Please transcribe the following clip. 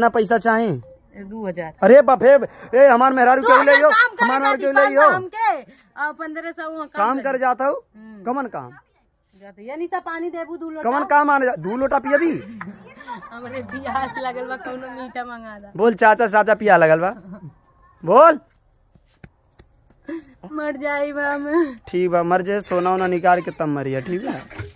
कितना पैसा चाहे दो हजार अरे बफे ए हमार मेहरारू तो क्यों ले हमार मेहरारू क्यों ले पंद्रह सौ काम कर जाता हूँ हम्म। कमन काम यानी सब पानी देबू दू लोटा कमन काम आने दू लोटा पिया भी हमरे प्यास लगल बा कौनो मीठा मंगा बोल चाचा चाचा पिया लगल बा बोल मर जाई बा मैं ठीक बा मर जाए सोना उना निकाल के तब मरिया ठीक है